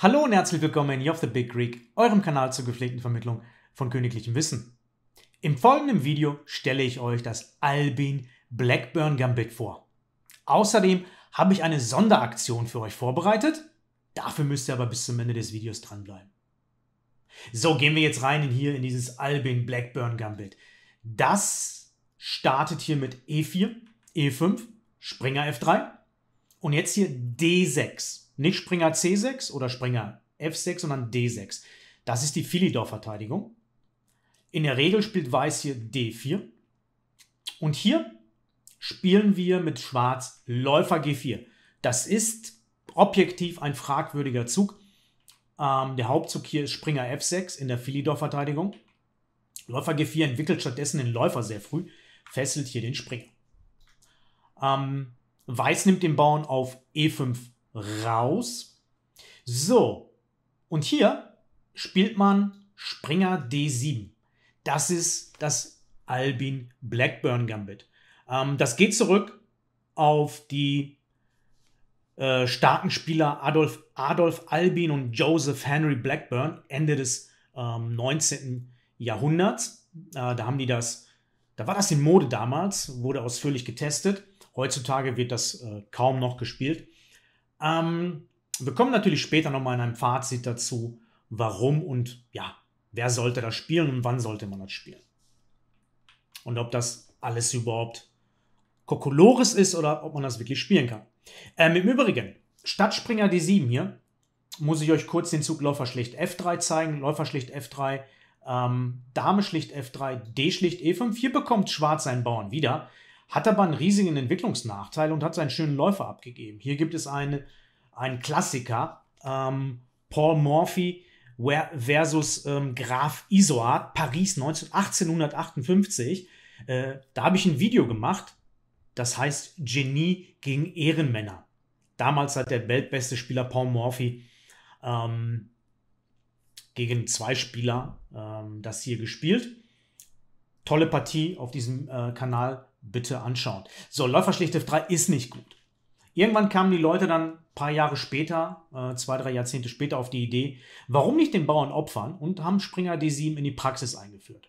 Hallo und herzlich willkommen hier Of The Big Greek, eurem Kanal zur gepflegten Vermittlung von königlichem Wissen. Im folgenden Video stelle ich euch das Albin Blackburn Gambit vor. Außerdem habe ich eine Sonderaktion für euch vorbereitet, dafür müsst ihr aber bis zum Ende des Videos dranbleiben. So, gehen wir jetzt rein in hier in dieses Albin Blackburn Gambit. Das startet hier mit E4, E5, Springer F3 und jetzt hier D6. Nicht Springer C6 oder Springer F6, sondern D6. Das ist die Philidor-Verteidigung. In der Regel spielt Weiß hier D4. Und hier spielen wir mit Schwarz Läufer G4. Das ist objektiv ein fragwürdiger Zug. Ähm, der Hauptzug hier ist Springer F6 in der Philidor-Verteidigung. Läufer G4 entwickelt stattdessen den Läufer sehr früh, fesselt hier den Springer. Ähm, Weiß nimmt den Bauern auf E5 raus. So, und hier spielt man Springer D7. Das ist das Albin Blackburn Gambit. Ähm, das geht zurück auf die äh, starken Spieler Adolf, Adolf Albin und Joseph Henry Blackburn Ende des ähm, 19. Jahrhunderts. Äh, da haben die das, da war das in Mode damals, wurde ausführlich getestet. Heutzutage wird das äh, kaum noch gespielt. Ähm, wir kommen natürlich später nochmal in einem Fazit dazu, warum und ja, wer sollte das spielen und wann sollte man das spielen. Und ob das alles überhaupt Kokolores ist oder ob man das wirklich spielen kann. Ähm, Im Übrigen, Stadtspringer D7 hier, muss ich euch kurz den Zug Läufer schlicht F3 zeigen. Läufer schlicht F3, ähm, Dame schlicht F3, D schlicht E5. Hier bekommt Schwarz seinen Bauern wieder hat aber einen riesigen Entwicklungsnachteil und hat seinen schönen Läufer abgegeben. Hier gibt es eine, einen Klassiker, ähm, Paul Morphy versus ähm, Graf Isoard, Paris 1858. Äh, da habe ich ein Video gemacht, das heißt Genie gegen Ehrenmänner. Damals hat der weltbeste Spieler Paul Morphy ähm, gegen zwei Spieler ähm, das hier gespielt. Tolle Partie auf diesem äh, Kanal bitte anschauen. So, Läuferschlächtef 3 ist nicht gut. Irgendwann kamen die Leute dann ein paar Jahre später, äh, zwei, drei Jahrzehnte später, auf die Idee, warum nicht den Bauern opfern und haben Springer D7 in die Praxis eingeführt.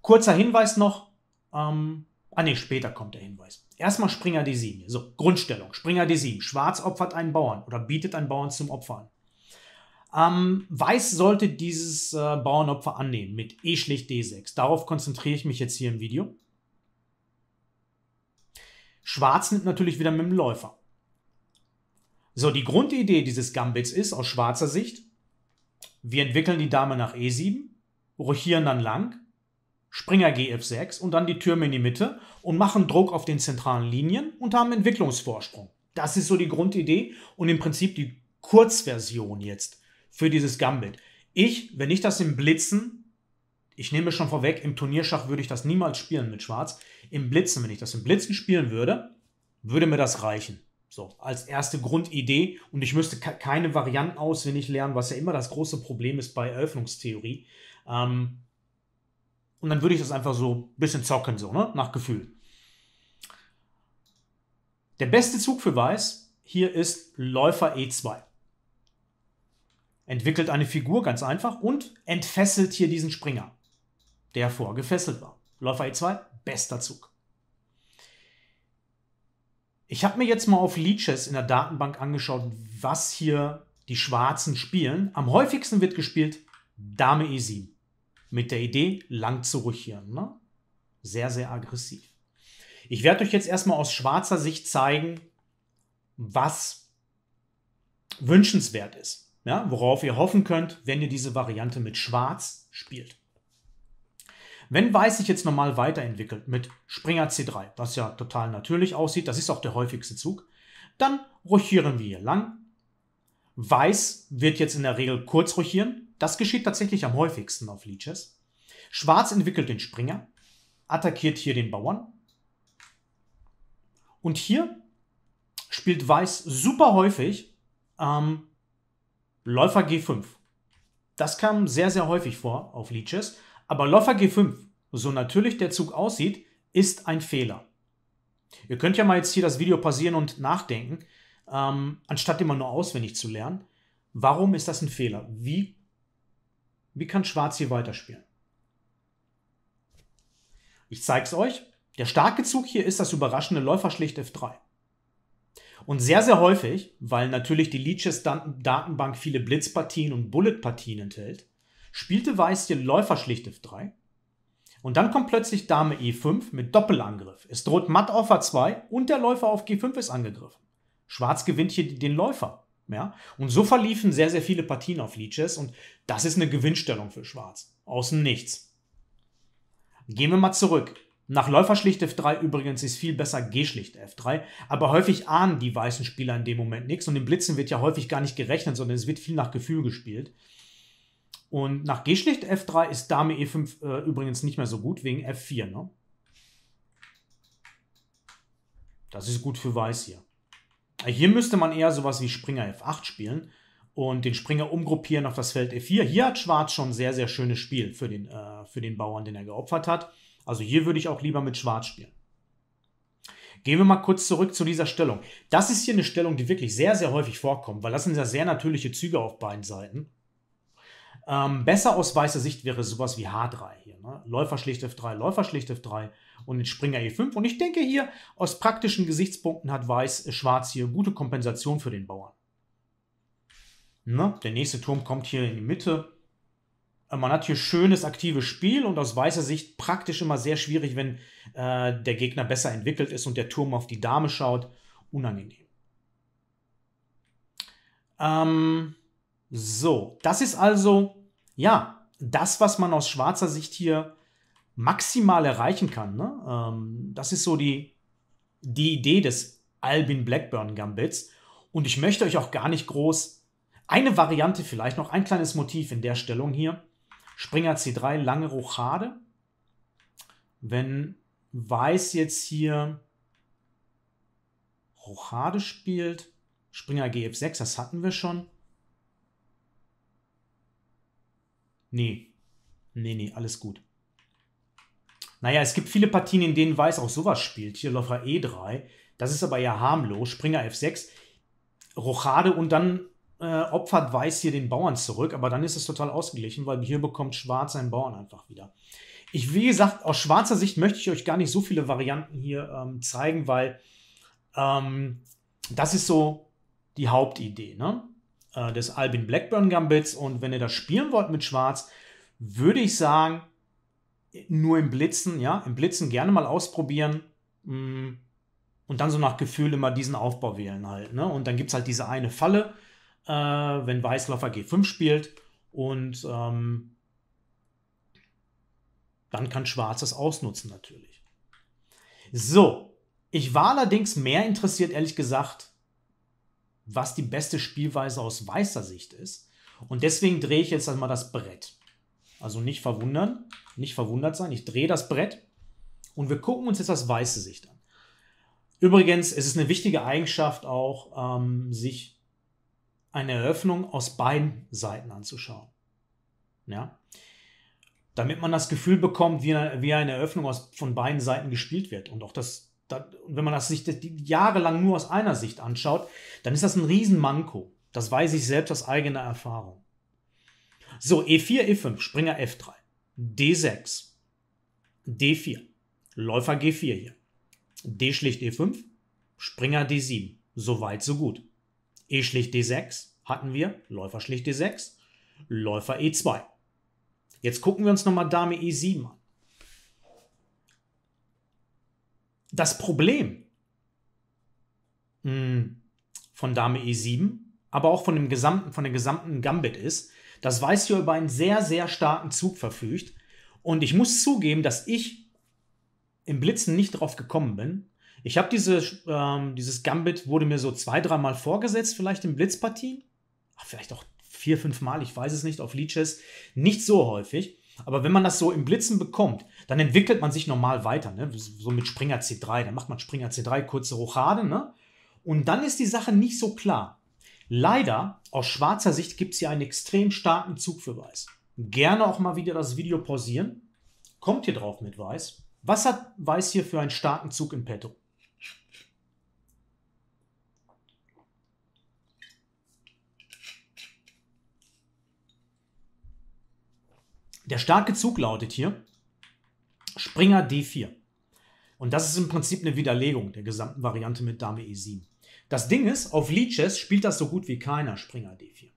Kurzer Hinweis noch, ähm, ah ne, später kommt der Hinweis. Erstmal Springer D7. So, Grundstellung. Springer D7. Schwarz opfert einen Bauern oder bietet einen Bauern zum Opfer an. Ähm, Weiß sollte dieses äh, Bauernopfer annehmen mit E schlicht D6. Darauf konzentriere ich mich jetzt hier im Video. Schwarz nimmt natürlich wieder mit dem Läufer. So, die Grundidee dieses Gambits ist aus schwarzer Sicht, wir entwickeln die Dame nach E7, rochieren dann lang, Springer GF6 und dann die Türme in die Mitte und machen Druck auf den zentralen Linien und haben Entwicklungsvorsprung. Das ist so die Grundidee und im Prinzip die Kurzversion jetzt für dieses Gambit. Ich, wenn ich das im Blitzen ich nehme schon vorweg, im Turnierschach würde ich das niemals spielen mit Schwarz. Im Blitzen, wenn ich das im Blitzen spielen würde, würde mir das reichen. So, als erste Grundidee. Und ich müsste keine Varianten auswendig lernen, was ja immer das große Problem ist bei Eröffnungstheorie. Ähm, und dann würde ich das einfach so ein bisschen zocken, so, ne? Nach Gefühl. Der beste Zug für Weiß hier ist Läufer E2. Entwickelt eine Figur ganz einfach und entfesselt hier diesen Springer der vorgefesselt war. Läufer E2, bester Zug. Ich habe mir jetzt mal auf Leeches in der Datenbank angeschaut, was hier die Schwarzen spielen. Am häufigsten wird gespielt Dame E7. Mit der Idee, lang zu ruchieren. Ne? Sehr, sehr aggressiv. Ich werde euch jetzt erstmal aus schwarzer Sicht zeigen, was wünschenswert ist. Ja? Worauf ihr hoffen könnt, wenn ihr diese Variante mit Schwarz spielt. Wenn Weiß sich jetzt nochmal weiterentwickelt mit Springer C3, was ja total natürlich aussieht, das ist auch der häufigste Zug, dann ruchieren wir hier lang. Weiß wird jetzt in der Regel kurz ruchieren. Das geschieht tatsächlich am häufigsten auf Leeches. Schwarz entwickelt den Springer, attackiert hier den Bauern. Und hier spielt Weiß super häufig ähm, Läufer G5. Das kam sehr, sehr häufig vor auf Leeches. Aber Loffer G5, so natürlich der Zug aussieht, ist ein Fehler. Ihr könnt ja mal jetzt hier das Video passieren und nachdenken, ähm, anstatt immer nur auswendig zu lernen. Warum ist das ein Fehler? Wie, wie kann Schwarz hier weiterspielen? Ich zeige es euch. Der starke Zug hier ist das überraschende Läufer schlicht F3. Und sehr, sehr häufig, weil natürlich die Leeches-Datenbank viele Blitzpartien und Bullet-Partien enthält, spielte Weiß hier Läufer schlicht F3. Und dann kommt plötzlich Dame E5 mit Doppelangriff. Es droht Matt auf A2 und der Läufer auf G5 ist angegriffen. Schwarz gewinnt hier den Läufer. Ja? Und so verliefen sehr, sehr viele Partien auf Lichess und das ist eine Gewinnstellung für Schwarz. Außen nichts. Gehen wir mal zurück. Nach Läufer schlicht F3 übrigens ist viel besser G schlicht F3, aber häufig ahnen die weißen Spieler in dem Moment nichts und im Blitzen wird ja häufig gar nicht gerechnet, sondern es wird viel nach Gefühl gespielt. Und nach G schlicht F3 ist Dame E5 äh, übrigens nicht mehr so gut wegen F4. Ne? Das ist gut für Weiß hier. Äh, hier müsste man eher sowas wie Springer F8 spielen und den Springer umgruppieren auf das Feld F4. E hier hat Schwarz schon ein sehr, sehr schönes Spiel für den, äh, für den Bauern, den er geopfert hat. Also hier würde ich auch lieber mit Schwarz spielen. Gehen wir mal kurz zurück zu dieser Stellung. Das ist hier eine Stellung, die wirklich sehr, sehr häufig vorkommt, weil das sind ja sehr natürliche Züge auf beiden Seiten. Ähm, besser aus weißer Sicht wäre sowas wie H3 hier. Ne? Läufer schlicht F3, Läufer schlicht F3 und den Springer E5. Und ich denke hier, aus praktischen Gesichtspunkten hat Weiß äh, Schwarz hier gute Kompensation für den Bauern. Ne? Der nächste Turm kommt hier in die Mitte. Äh, man hat hier schönes, aktives Spiel und aus weißer Sicht praktisch immer sehr schwierig, wenn äh, der Gegner besser entwickelt ist und der Turm auf die Dame schaut. Unangenehm. Ähm, so, das ist also ja, das, was man aus schwarzer Sicht hier maximal erreichen kann, ne? ähm, das ist so die, die Idee des Albin Blackburn Gambits. Und ich möchte euch auch gar nicht groß eine Variante vielleicht noch, ein kleines Motiv in der Stellung hier. Springer C3, lange Rochade. Wenn Weiß jetzt hier Rochade spielt, Springer GF6, das hatten wir schon. Nee. Nee, nee, alles gut. Naja, es gibt viele Partien, in denen Weiß auch sowas spielt. Hier Läufer E3. Das ist aber ja harmlos. Springer F6. Rochade und dann äh, opfert Weiß hier den Bauern zurück. Aber dann ist es total ausgeglichen, weil hier bekommt Schwarz seinen Bauern einfach wieder. Ich, wie gesagt, aus schwarzer Sicht möchte ich euch gar nicht so viele Varianten hier ähm, zeigen, weil ähm, das ist so die Hauptidee. Ne? äh, des Albin Blackburn Gambits. Und wenn ihr das spielen wollt mit Schwarz, würde ich sagen, nur im Blitzen, ja, im Blitzen gerne mal ausprobieren. Mm. Und dann so nach Gefühl immer diesen Aufbau wählen halt. Ne? Und dann gibt es halt diese eine Falle, äh, wenn Weißläufer G5 spielt. Und ähm, dann kann Schwarz das ausnutzen natürlich. So, ich war allerdings mehr interessiert, ehrlich gesagt, was die beste Spielweise aus weißer Sicht ist. Und deswegen drehe ich jetzt einmal das Brett. Also nicht verwundern, nicht verwundert sein. Ich drehe das Brett und wir gucken uns jetzt das weiße Sicht an. Übrigens, es ist eine wichtige Eigenschaft auch, ähm, sich eine Eröffnung aus beiden Seiten anzuschauen. Ja? Damit man das Gefühl bekommt, wie eine, wie eine Eröffnung aus, von beiden Seiten gespielt wird und auch das und wenn man das sich jahrelang nur aus einer Sicht anschaut, dann ist das ein Riesenmanko. Das weiß ich selbst aus eigener Erfahrung. So, E4, E5, Springer F3, D6, D4, Läufer G4 hier, D schlicht E5, Springer D7, so weit, so gut. E schlicht D6 hatten wir, Läufer schlicht D6, Läufer E2. Jetzt gucken wir uns nochmal Dame E7 an. das Problem hm, von Dame E7, aber auch von, dem gesamten, von der gesamten Gambit ist, dass Weiß hier über einen sehr, sehr starken Zug verfügt. Und ich muss zugeben, dass ich im Blitzen nicht drauf gekommen bin. Ich habe diese, ähm, dieses Gambit wurde mir so zwei, dreimal vorgesetzt, vielleicht in Blitzpartien. Ach, vielleicht auch vier, fünf Mal, ich weiß es nicht, auf Leeches. Nicht so häufig. Aber wenn man das so im Blitzen bekommt, dann entwickelt man sich normal weiter, ne? so mit Springer C3. Dann macht man Springer C3, kurze Rochade. Ne? Und dann ist die Sache nicht so klar. Leider, aus schwarzer Sicht, gibt es hier einen extrem starken Zug für Weiß. Gerne auch mal wieder das Video pausieren. Kommt hier drauf mit Weiß. Was hat Weiß hier für einen starken Zug im petto? Der starke Zug lautet hier Springer D4. Und das ist im Prinzip eine Widerlegung der gesamten Variante mit Dame E7. Das Ding ist, auf Lead spielt das so gut wie keiner Springer D4.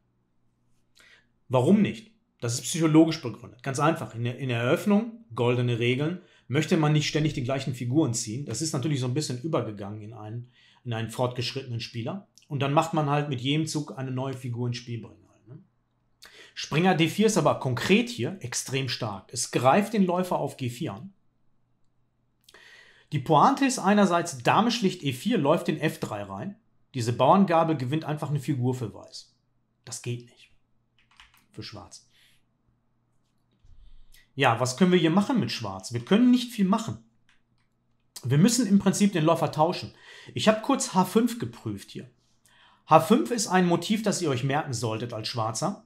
Warum nicht? Das ist psychologisch begründet. Ganz einfach. In der, in der Eröffnung, goldene Regeln, möchte man nicht ständig die gleichen Figuren ziehen. Das ist natürlich so ein bisschen übergegangen in einen, in einen fortgeschrittenen Spieler. Und dann macht man halt mit jedem Zug eine neue Figur ins Spiel bringen. Springer D4 ist aber konkret hier extrem stark. Es greift den Läufer auf G4 an. Die Pointe ist einerseits, Dame schlicht E4, läuft in F3 rein. Diese Bauerngabel gewinnt einfach eine Figur für Weiß. Das geht nicht. Für Schwarz. Ja, was können wir hier machen mit Schwarz? Wir können nicht viel machen. Wir müssen im Prinzip den Läufer tauschen. Ich habe kurz H5 geprüft hier. H5 ist ein Motiv, das ihr euch merken solltet als Schwarzer.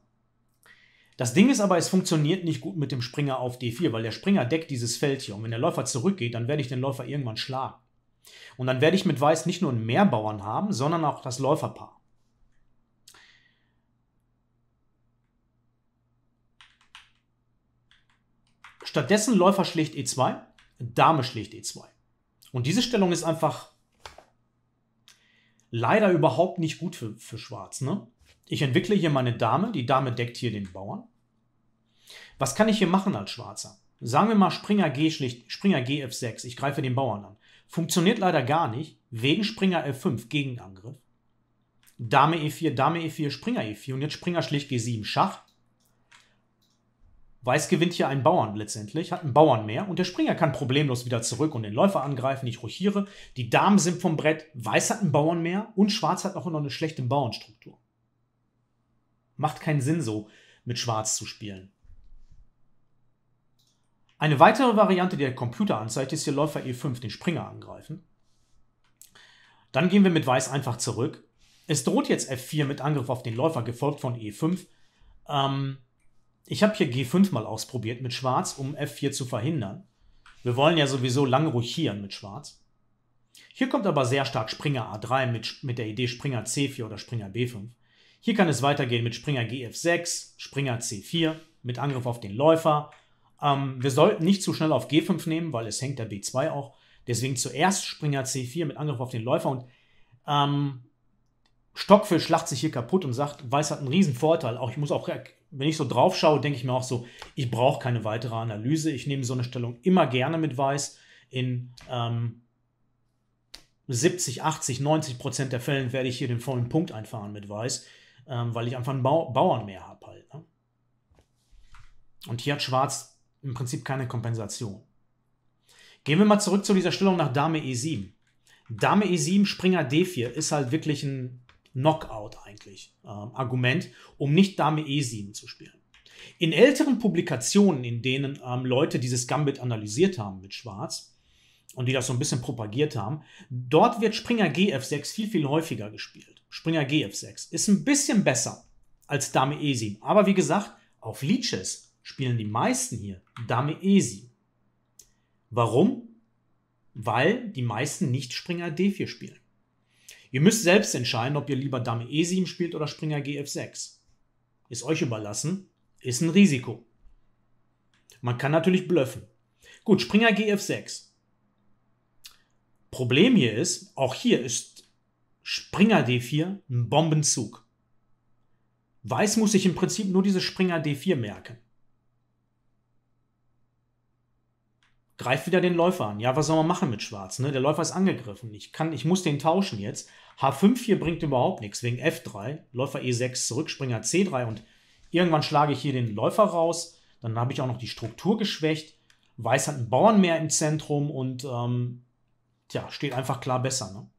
Das Ding ist aber, es funktioniert nicht gut mit dem Springer auf D4, weil der Springer deckt dieses Feld hier. Und wenn der Läufer zurückgeht, dann werde ich den Läufer irgendwann schlagen. Und dann werde ich mit Weiß nicht nur einen Mehrbauern haben, sondern auch das Läuferpaar. Stattdessen Läufer schlägt E2, Dame schlägt E2. Und diese Stellung ist einfach leider überhaupt nicht gut für, für Schwarz. Ne? Ich entwickle hier meine Dame, die Dame deckt hier den Bauern. Was kann ich hier machen als Schwarzer? Sagen wir mal Springer G schlicht, Springer G F6, ich greife den Bauern an. Funktioniert leider gar nicht, wegen Springer F5, Gegenangriff. Dame E4, Dame E4, Springer E4 und jetzt Springer schlicht G7, Schach. Weiß gewinnt hier einen Bauern letztendlich, hat einen Bauern mehr und der Springer kann problemlos wieder zurück und den Läufer angreifen, ich rochiere. Die Damen sind vom Brett, Weiß hat einen Bauern mehr und Schwarz hat auch noch eine schlechte Bauernstruktur. Macht keinen Sinn so, mit Schwarz zu spielen. Eine weitere Variante, die der Computer anzeigt, ist hier Läufer E5, den Springer angreifen. Dann gehen wir mit Weiß einfach zurück. Es droht jetzt F4 mit Angriff auf den Läufer, gefolgt von E5. Ähm, ich habe hier G5 mal ausprobiert mit Schwarz, um F4 zu verhindern. Wir wollen ja sowieso lang ruchieren mit Schwarz. Hier kommt aber sehr stark Springer A3 mit, mit der Idee Springer C4 oder Springer B5. Hier kann es weitergehen mit Springer GF6, Springer C4, mit Angriff auf den Läufer. Ähm, wir sollten nicht zu schnell auf G5 nehmen, weil es hängt der B2 auch. Deswegen zuerst Springer C4 mit Angriff auf den Läufer und ähm, Stockfisch lacht sich hier kaputt und sagt, Weiß hat einen riesen Vorteil. Auch ich muss auch, wenn ich so drauf schaue, denke ich mir auch so, ich brauche keine weitere Analyse. Ich nehme so eine Stellung immer gerne mit Weiß. In ähm, 70, 80, 90 Prozent der Fällen werde ich hier den vollen Punkt einfahren mit Weiß ähm, weil ich einfach einen Bau Bauern mehr habe halt. Ne? Und hier hat Schwarz im Prinzip keine Kompensation. Gehen wir mal zurück zu dieser Stellung nach Dame E7. Dame E7, Springer D4 ist halt wirklich ein Knockout eigentlich. Ähm, Argument, um nicht Dame E7 zu spielen. In älteren Publikationen, in denen ähm, Leute dieses Gambit analysiert haben mit Schwarz, und die das so ein bisschen propagiert haben. Dort wird Springer GF6 viel, viel häufiger gespielt. Springer GF6 ist ein bisschen besser als Dame E7. Aber wie gesagt, auf Leeches spielen die meisten hier Dame E7. Warum? Weil die meisten nicht Springer D4 spielen. Ihr müsst selbst entscheiden, ob ihr lieber Dame E7 spielt oder Springer GF6. Ist euch überlassen, ist ein Risiko. Man kann natürlich blöffen. Gut, Springer GF6. Problem hier ist, auch hier ist Springer D4 ein Bombenzug. Weiß muss sich im Prinzip nur diese Springer D4 merken. Greift wieder den Läufer an. Ja, was soll man machen mit Schwarz? Ne? Der Läufer ist angegriffen. Ich, kann, ich muss den tauschen jetzt. H5 hier bringt überhaupt nichts wegen F3. Läufer E6 zurück, Springer C3 und irgendwann schlage ich hier den Läufer raus. Dann habe ich auch noch die Struktur geschwächt. Weiß hat einen Bauern mehr im Zentrum und ähm, tja, steht einfach klar besser. Ne?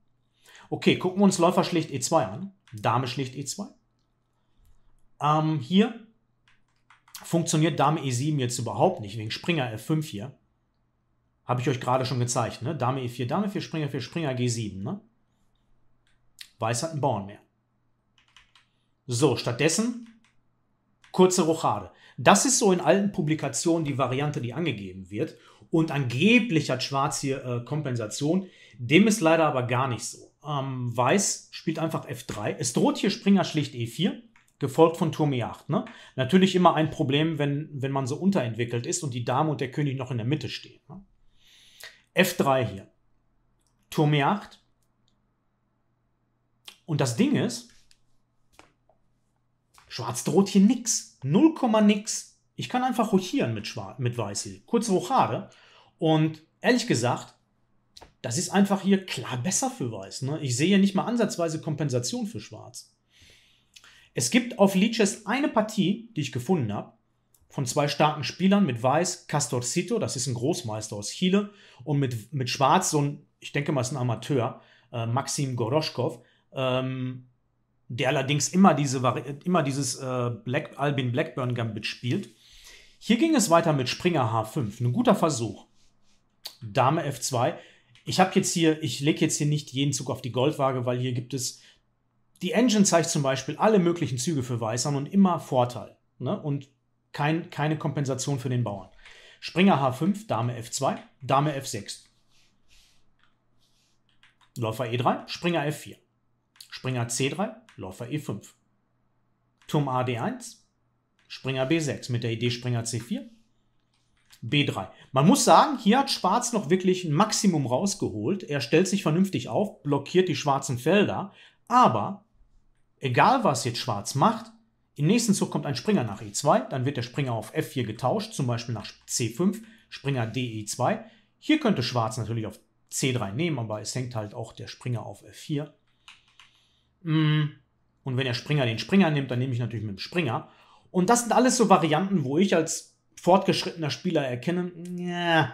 Okay, gucken wir uns Läufer schlicht E2 an. Dame schlicht E2. Ähm, hier funktioniert Dame E7 jetzt überhaupt nicht, wegen Springer F5 hier. Habe ich euch gerade schon gezeigt. Ne? Dame E4, Dame 4, Springer 4, Springer G7. Ne? Weiß hat einen Bauern mehr. So, stattdessen kurze Rochade. Das ist so in alten Publikationen die Variante, die angegeben wird. Und angeblich hat Schwarz hier äh, Kompensation. Dem ist leider aber gar nicht so. Ähm, Weiß spielt einfach F3. Es droht hier Springer schlicht E4, gefolgt von Turm E8. Ne? Natürlich immer ein Problem, wenn, wenn man so unterentwickelt ist und die Dame und der König noch in der Mitte stehen. Ne? F3 hier. Turm E8. Und das Ding ist, Schwarz droht hier nichts. null Komma nix. Ich kann einfach rochieren mit, Schwa mit Weißel. Kurze Rochade. Und ehrlich gesagt, das ist einfach hier klar besser für Weiß. Ne? Ich sehe hier nicht mal ansatzweise Kompensation für Schwarz. Es gibt auf Leeches eine Partie, die ich gefunden habe, von zwei starken Spielern mit Weiß Castorcito, das ist ein Großmeister aus Chile, und mit, mit Schwarz so ein, ich denke mal, ist ein Amateur, äh, Maxim Goroschkov, ähm, der allerdings immer, diese, immer dieses äh, Black, Albin Blackburn Gambit spielt. Hier ging es weiter mit Springer H5. Ein guter Versuch. Dame F2. Ich habe jetzt hier, ich lege jetzt hier nicht jeden Zug auf die Goldwaage, weil hier gibt es, die Engine zeigt zum Beispiel alle möglichen Züge für Weiß und immer Vorteil. Ne? Und kein, keine Kompensation für den Bauern. Springer H5, Dame F2, Dame F6. Läufer E3, Springer F4. Springer C3, Läufer E5. Turm AD1, Springer B6 mit der Idee Springer C4, B3. Man muss sagen, hier hat Schwarz noch wirklich ein Maximum rausgeholt. Er stellt sich vernünftig auf, blockiert die schwarzen Felder, aber egal was jetzt Schwarz macht, im nächsten Zug kommt ein Springer nach E2, dann wird der Springer auf F4 getauscht, zum Beispiel nach C5, Springer DE2. Hier könnte Schwarz natürlich auf C3 nehmen, aber es hängt halt auch der Springer auf F4. Mm. Und wenn der Springer den Springer nimmt, dann nehme ich natürlich mit dem Springer. Und das sind alles so Varianten, wo ich als fortgeschrittener Spieler erkenne, yeah,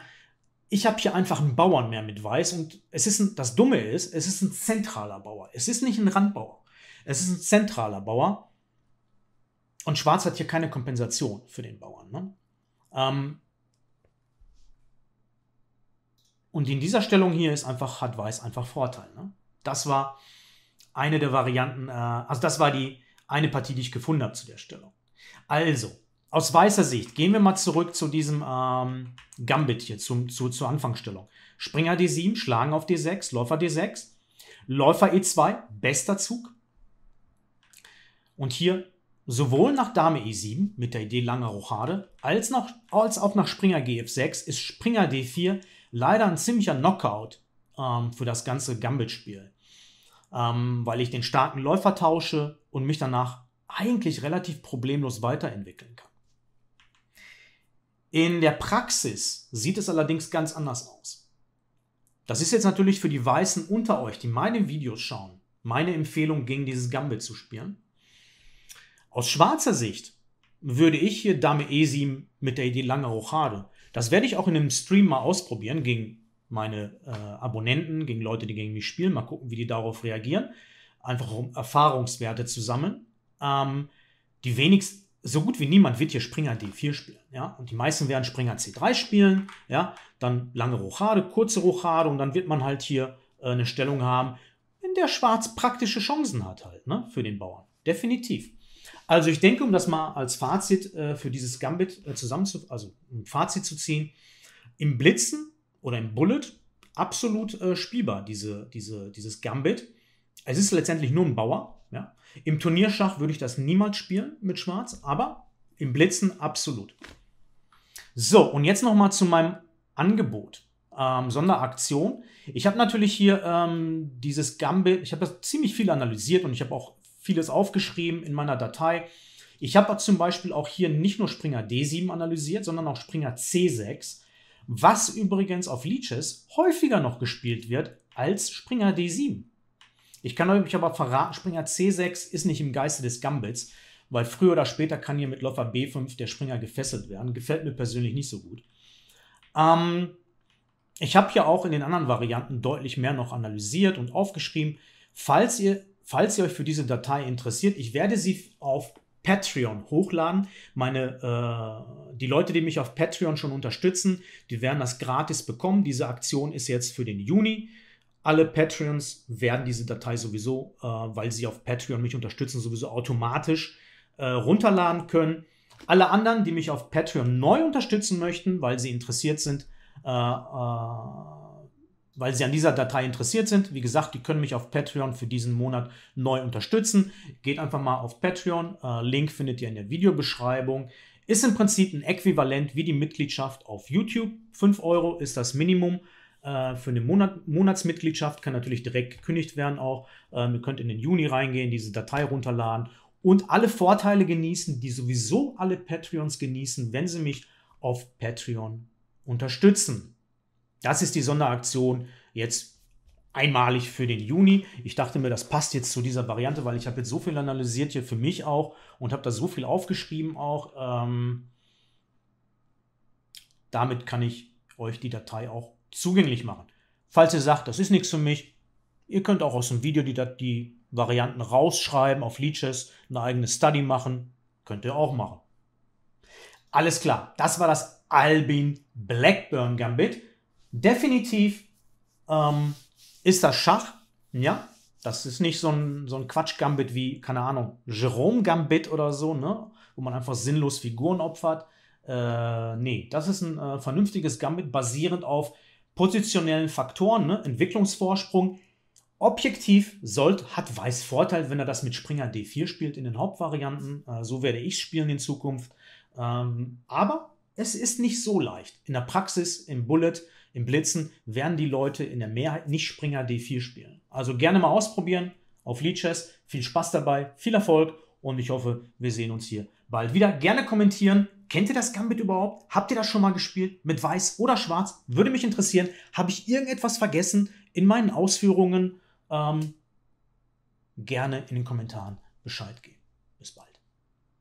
ich habe hier einfach einen Bauern mehr mit Weiß und es ist ein, das Dumme ist, es ist ein zentraler Bauer. Es ist nicht ein Randbauer. Es ist ein zentraler Bauer. Und Schwarz hat hier keine Kompensation für den Bauern. Ne? Ähm, und in dieser Stellung hier ist einfach, hat Weiß einfach Vorteil. Ne? Das war eine der Varianten, äh, also das war die eine Partie, die ich gefunden habe zu der Stellung. Also, aus weißer Sicht gehen wir mal zurück zu diesem ähm, Gambit hier, zum, zu, zur Anfangsstellung. Springer D7, Schlagen auf D6, Läufer D6, Läufer E2, bester Zug. Und hier sowohl nach Dame E7 mit der Idee langer Rochade, als, noch, als auch nach Springer GF6 ist Springer D4 leider ein ziemlicher Knockout ähm, für das ganze Gambit-Spiel. Ähm, weil ich den starken Läufer tausche und mich danach eigentlich relativ problemlos weiterentwickeln kann. In der Praxis sieht es allerdings ganz anders aus. Das ist jetzt natürlich für die Weißen unter euch, die meine Videos schauen, meine Empfehlung, gegen dieses Gambit zu spielen. Aus schwarzer Sicht würde ich hier Dame E7 mit der Idee lange Rochade. Das werde ich auch in einem Stream mal ausprobieren gegen meine äh, Abonnenten, gegen Leute, die gegen mich spielen. Mal gucken, wie die darauf reagieren. Einfach um Erfahrungswerte zu sammeln. Ähm, die wenigsten, so gut wie niemand wird hier Springer D4 spielen. Ja? Und die meisten werden Springer C3 spielen, ja? dann lange Rochade, kurze Rochade und dann wird man halt hier äh, eine Stellung haben, in der Schwarz praktische Chancen hat halt ne? für den Bauern. Definitiv. Also ich denke, um das mal als Fazit äh, für dieses Gambit äh, zusammen also ein Fazit zu ziehen, im Blitzen oder im Bullet absolut äh, spielbar, diese, diese, dieses Gambit. Es ist letztendlich nur ein Bauer, ja. Im Turnierschach würde ich das niemals spielen mit Schwarz, aber im Blitzen absolut. So, und jetzt nochmal zu meinem Angebot. Ähm, Sonderaktion. Ich habe natürlich hier ähm, dieses Gambit, ich habe das ziemlich viel analysiert und ich habe auch vieles aufgeschrieben in meiner Datei. Ich habe zum Beispiel auch hier nicht nur Springer D7 analysiert, sondern auch Springer C6, was übrigens auf Leeches häufiger noch gespielt wird als Springer D7. Ich kann euch aber verraten, Springer C6 ist nicht im Geiste des Gambits, weil früher oder später kann hier mit Läufer B5 der Springer gefesselt werden. Gefällt mir persönlich nicht so gut. Ähm, ich habe hier auch in den anderen Varianten deutlich mehr noch analysiert und aufgeschrieben. Falls ihr, falls ihr euch für diese Datei interessiert, ich werde sie auf Patreon hochladen. Meine, äh, die Leute, die mich auf Patreon schon unterstützen, die werden das gratis bekommen. Diese Aktion ist jetzt für den Juni. Alle Patreons werden diese Datei sowieso, äh, weil sie auf Patreon mich unterstützen, sowieso automatisch äh, runterladen können. Alle anderen, die mich auf Patreon neu unterstützen möchten, weil sie interessiert sind, äh, äh weil sie an dieser Datei interessiert sind, wie gesagt, die können mich auf Patreon für diesen Monat neu unterstützen. Geht einfach mal auf Patreon. Äh, Link findet ihr in der Videobeschreibung. Ist im Prinzip ein Äquivalent wie die Mitgliedschaft auf YouTube. 5 Euro ist das Minimum äh, für eine Monat Monatsmitgliedschaft kann natürlich direkt gekündigt werden auch. Ähm, ihr könnt in den Juni reingehen, diese Datei runterladen und alle Vorteile genießen, die sowieso alle Patreons genießen, wenn sie mich auf Patreon unterstützen. Das ist die Sonderaktion jetzt einmalig für den Juni. Ich dachte mir, das passt jetzt zu dieser Variante, weil ich habe jetzt so viel analysiert hier für mich auch und habe da so viel aufgeschrieben auch. Ähm, damit kann ich euch die Datei auch zugänglich machen. Falls ihr sagt, das ist nichts für mich, ihr könnt auch aus dem Video die, die Varianten rausschreiben auf Leeches, eine eigene Study machen, könnt ihr auch machen. Alles klar, das war das Albin Blackburn Gambit. Definitiv ähm, ist das Schach, ja, das ist nicht so ein, so ein Quatsch-Gambit wie, keine Ahnung, Jerome-Gambit oder so, ne? wo man einfach sinnlos Figuren opfert. Äh, nee, das ist ein äh, vernünftiges Gambit basierend auf positionellen Faktoren, ne? Entwicklungsvorsprung. Objektiv sollte, hat Weiß Vorteil, wenn er das mit Springer D4 spielt in den Hauptvarianten. Äh, so werde ich spielen in Zukunft. Ähm, aber es ist nicht so leicht. In der Praxis, im Bullet, im Blitzen werden die Leute in der Mehrheit nicht Springer D4 spielen. Also gerne mal ausprobieren auf Lead Chess. Viel Spaß dabei, viel Erfolg und ich hoffe, wir sehen uns hier bald wieder. Gerne kommentieren, Kennt ihr das Gambit überhaupt? Habt ihr das schon mal gespielt? Mit Weiß oder Schwarz? Würde mich interessieren. Habe ich irgendetwas vergessen in meinen Ausführungen? Ähm, gerne in den Kommentaren Bescheid geben. Bis bald.